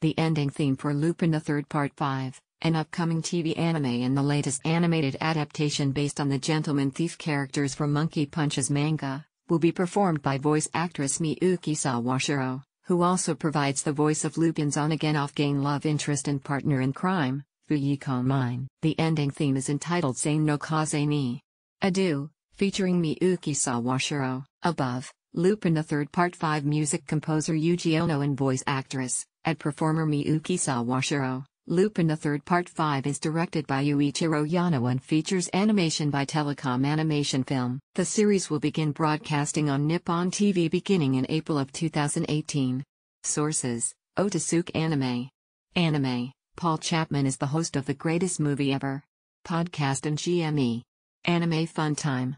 the ending theme for Lupin the Third Part 5, an upcoming TV anime and the latest animated adaptation based on the Gentleman Thief characters from Monkey Punch's manga, will be performed by voice actress Miyuki Sawashiro, who also provides the voice of Lupin's on-again off-again love interest and partner in crime, Fuyiko Mine. The ending theme is entitled "Say no Kaze ni Adieu, featuring Miyuki Sawashiro. Above, Lupin the Third Part 5 music composer Yuji Ono and voice actress at performer Miyuki Sawashiro. Lupin third Part 5 is directed by Yuichiro Yano and features animation by Telecom Animation Film. The series will begin broadcasting on Nippon TV beginning in April of 2018. Sources Otasuke Anime. Anime Paul Chapman is the host of The Greatest Movie Ever. Podcast and GME. Anime Fun Time.